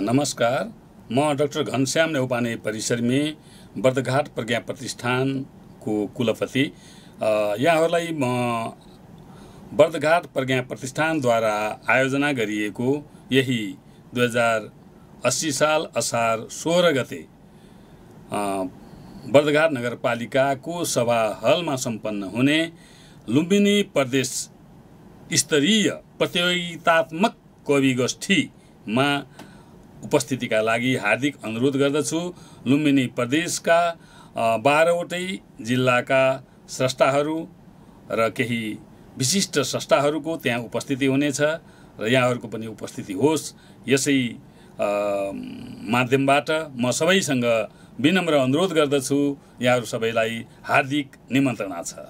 नमस्कार म डक्टर घनश्याम नेउपाने परिसरमी बर्दघाट प्रज्ञा प्रतिष्ठानको कुलपति यहाँहरूलाई म वर्धघाट प्रज्ञा प्रतिष्ठानद्वारा आयोजना गरिएको यही दुई हजार अस्सी साल असार सोह्र गते बर्दघाट नगरपालिकाको सभा हलमा सम्पन्न हुने लुम्बिनी प्रदेश स्तरीय प्रतियोगितात्मक कवि गोष्ठीमा उपस्थितिका लागि हार्दिक अनुरोध गर्दछु लुम्बिनी प्रदेशका बाह्रवटै जिल्लाका स्रष्टाहरू र केही विशिष्ट स्रष्टाहरूको त्यहाँ उपस्थिति हुनेछ र यहाँहरूको पनि उपस्थिति होस् यसै माध्यमबाट म सबैसँग विनम्र अनुरोध गर्दछु यहाँहरू सबैलाई हार्दिक निमन्त्रणा छ